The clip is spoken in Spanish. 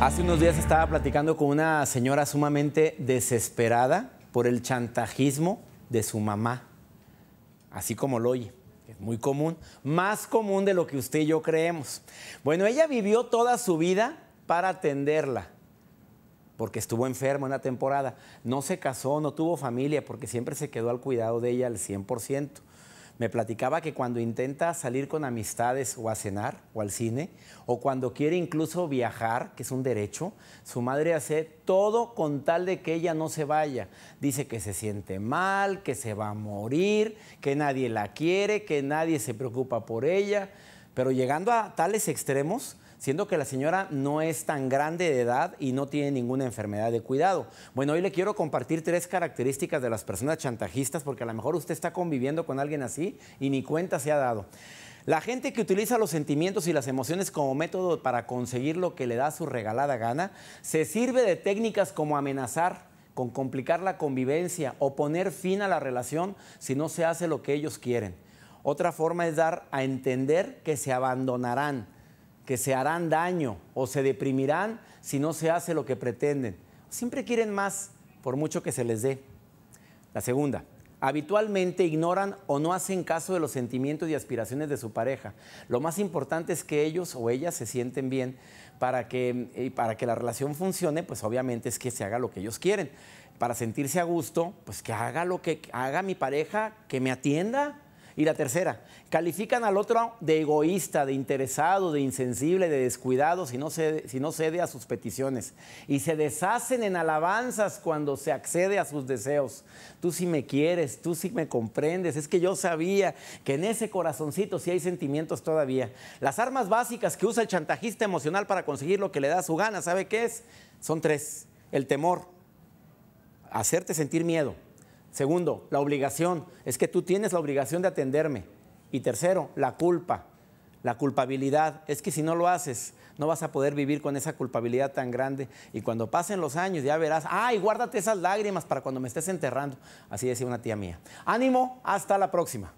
Hace unos días estaba platicando con una señora sumamente desesperada por el chantajismo de su mamá, así como lo oye. Es muy común, más común de lo que usted y yo creemos. Bueno, ella vivió toda su vida para atenderla, porque estuvo enferma una temporada. No se casó, no tuvo familia, porque siempre se quedó al cuidado de ella al 100% me platicaba que cuando intenta salir con amistades o a cenar o al cine, o cuando quiere incluso viajar, que es un derecho, su madre hace todo con tal de que ella no se vaya. Dice que se siente mal, que se va a morir, que nadie la quiere, que nadie se preocupa por ella. Pero llegando a tales extremos, siendo que la señora no es tan grande de edad y no tiene ninguna enfermedad de cuidado. Bueno, hoy le quiero compartir tres características de las personas chantajistas, porque a lo mejor usted está conviviendo con alguien así y ni cuenta se ha dado. La gente que utiliza los sentimientos y las emociones como método para conseguir lo que le da su regalada gana, se sirve de técnicas como amenazar, con complicar la convivencia o poner fin a la relación si no se hace lo que ellos quieren. Otra forma es dar a entender que se abandonarán que se harán daño o se deprimirán si no se hace lo que pretenden. Siempre quieren más, por mucho que se les dé. La segunda, habitualmente ignoran o no hacen caso de los sentimientos y aspiraciones de su pareja. Lo más importante es que ellos o ellas se sienten bien para que, para que la relación funcione, pues obviamente es que se haga lo que ellos quieren. Para sentirse a gusto, pues que haga lo que haga mi pareja, que me atienda, y la tercera, califican al otro de egoísta, de interesado, de insensible, de descuidado si no, cede, a sus peticiones. Y se deshacen en alabanzas cuando se accede a sus deseos. Tú sí me quieres, tú sí me comprendes. Es que yo sabía que en ese corazoncito sí hay sentimientos todavía. Las armas básicas que usa el chantajista emocional para conseguir lo que le da su gana, ¿sabe qué es? Son tres. El temor, hacerte sentir miedo Segundo, la obligación. Es que tú tienes la obligación de atenderme. Y tercero, la culpa. La culpabilidad. Es que si no lo haces, no vas a poder vivir con esa culpabilidad tan grande. Y cuando pasen los años ya verás, ay, guárdate esas lágrimas para cuando me estés enterrando. Así decía una tía mía. Ánimo, hasta la próxima.